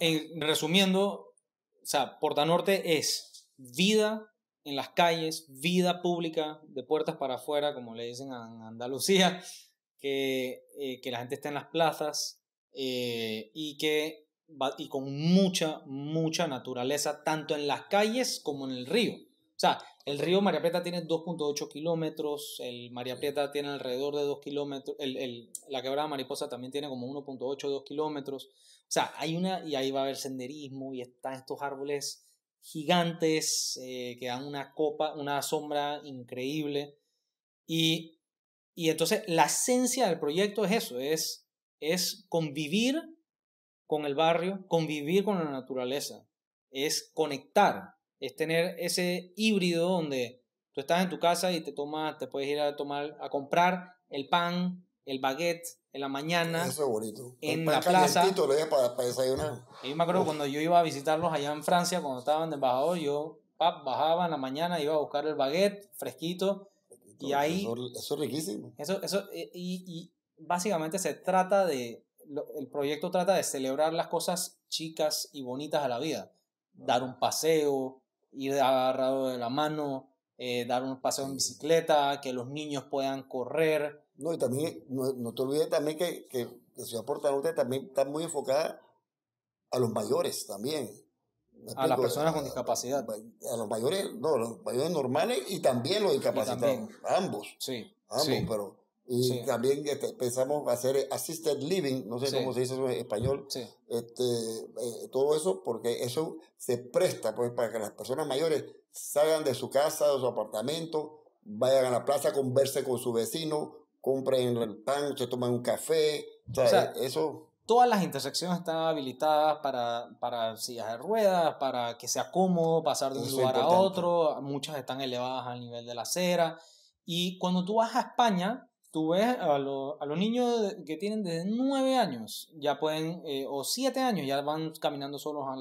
en, resumiendo, o sea, Portanorte es vida en las calles, vida pública, de puertas para afuera, como le dicen a Andalucía, que, eh, que la gente esté en las plazas eh, y que y con mucha, mucha naturaleza, tanto en las calles como en el río. O sea, el río María tiene 2.8 kilómetros, el María tiene alrededor de 2 kilómetros, el, la quebrada Mariposa también tiene como 1.8, 2 kilómetros. O sea, hay una, y ahí va a haber senderismo y están estos árboles gigantes eh, que dan una copa, una sombra increíble. Y, entonces la esencia del proyecto es eso, es, es convivir con el barrio, convivir con la naturaleza, es conectar es tener ese híbrido donde tú estás en tu casa y te tomas, te puedes ir a tomar, a comprar el pan, el baguette en la mañana. Eso bonito. En la plaza. Y me acuerdo cuando yo iba a visitarlos allá en Francia, cuando estaban de embajador, yo bajaba en la mañana, iba a buscar el baguette fresquito. y ahí. Eso, es riquísimo. Eh, y básicamente se trata de. El proyecto trata de celebrar las cosas chicas y bonitas a la vida. Dar un paseo, ir agarrado de la mano, eh, dar un paseo en bicicleta, que los niños puedan correr. No, y también, no, te olvides también que, que la ciudad Porta también está muy enfocada a los mayores también. A las personas con discapacidad. A, los mayores, no, los mayores normales y también los discapacitados. Ambos. Sí. Ambos, pero y también este, pensamos hacer eh, assisted living, no sé cómo se dice eso en español, este, eh, todo eso, porque eso se presta pues, para que las personas mayores salgan de su casa, de su apartamento, vayan a la plaza, converse con su vecino, compren el pan, se toman un café, o sea, eh, eso... Todas las intersecciones están habilitadas para, para sillas de ruedas, para que sea cómodo pasar de un lugar a otro, muchas están elevadas al nivel de la acera. Y cuando tú vas a España, tú ves a, los niños que tienen desde 9 años, ya pueden, eh, o siete años, ya van caminando solos a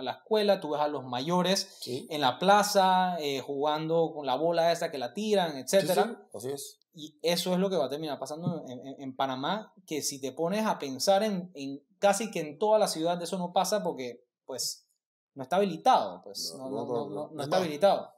la, escuela, tú ves a los mayores en la plaza, eh, jugando con la bola esa que la tiran, etcétera. Sí, Es. Y eso es lo que va a terminar pasando en, Panamá, que si te pones a pensar en, casi que en toda la ciudad eso no pasa porque, pues, no está habilitado, pues, no, no está habilitado.